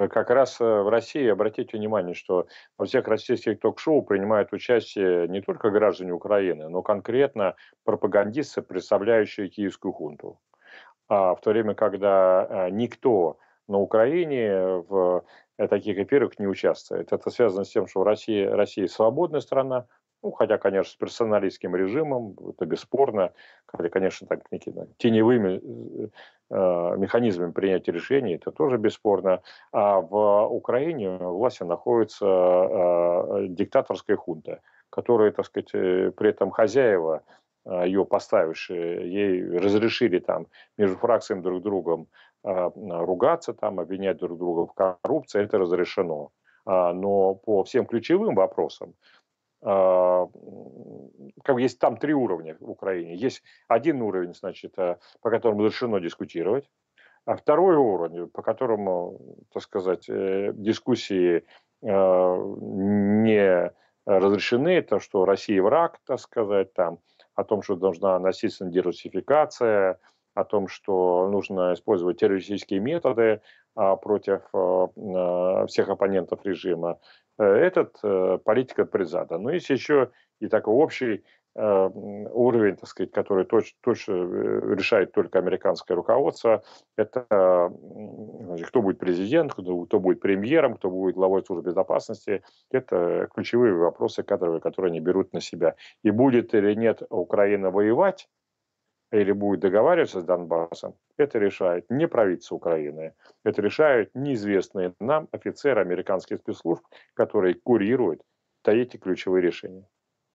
Э, как раз э, в России, обратите внимание, что во всех российских ток-шоу принимают участие не только граждане Украины, но конкретно пропагандисты, представляющие киевскую хунту. А в то время, когда э, никто на Украине в таких эфирах не участвует. Это связано с тем, что Россия, Россия свободная страна, ну, хотя, конечно, с персоналистским режимом, это бесспорно, хотя, конечно, так, некими теневыми Э, механизмами принятия решений, это тоже бесспорно. А в Украине в власти находится э, диктаторская хунта, которая, так сказать, э, при этом хозяева ее поставившие, ей разрешили там между фракциями друг другом ругаться, там, обвинять друг друга в коррупции, это разрешено. А, но по всем ключевым вопросам, а, как есть там три уровня в Украине. Есть один уровень, значит, э, по которому разрешено дискутировать, а второй уровень, по которому, так сказать, э, дискуссии а, не разрешены, Это что Россия враг, так сказать, там, о том, что должна носиться дерусификация, о том, что нужно использовать террористические методы а, против а, а, всех оппонентов режима. Э, этот э, политика предзада. Но есть еще и такой общий э, уровень, так сказать, который точно, точно решает только американское руководство, это значит, кто будет президент, кто, кто будет премьером, кто будет главой службы безопасности. Это ключевые вопросы кадровые, которые они берут на себя. И будет или нет Украина воевать, или будет договариваться с Донбассом, это решает не правительство Украины, это решают неизвестные нам офицеры американских спецслужб, которые курируют эти ключевые решения.